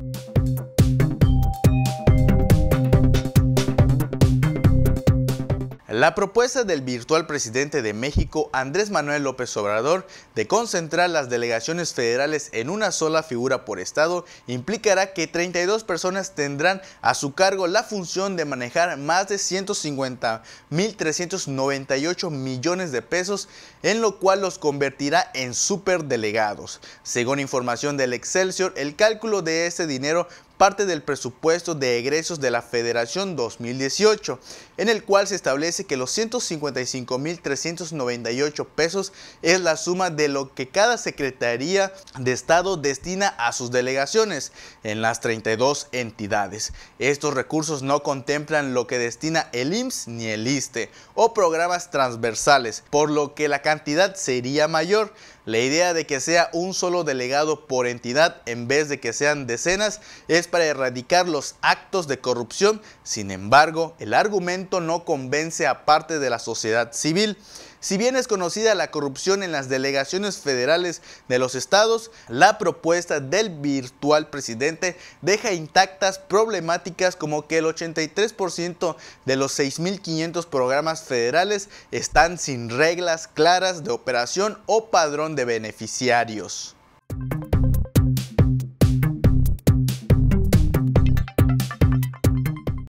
Thank you La propuesta del virtual presidente de México, Andrés Manuel López Obrador, de concentrar las delegaciones federales en una sola figura por estado implicará que 32 personas tendrán a su cargo la función de manejar más de 150.398 millones de pesos, en lo cual los convertirá en superdelegados. Según información del Excelsior, el cálculo de este dinero parte del presupuesto de egresos de la Federación 2018, en el cual se establece que los 155.398 pesos es la suma de lo que cada Secretaría de Estado destina a sus delegaciones en las 32 entidades. Estos recursos no contemplan lo que destina el IMSS ni el ISTE o programas transversales, por lo que la cantidad sería mayor. La idea de que sea un solo delegado por entidad en vez de que sean decenas es para erradicar los actos de corrupción. Sin embargo, el argumento no convence a parte de la sociedad civil. Si bien es conocida la corrupción en las delegaciones federales de los estados, la propuesta del virtual presidente deja intactas problemáticas como que el 83% de los 6.500 programas federales están sin reglas claras de operación o padrón de beneficiarios.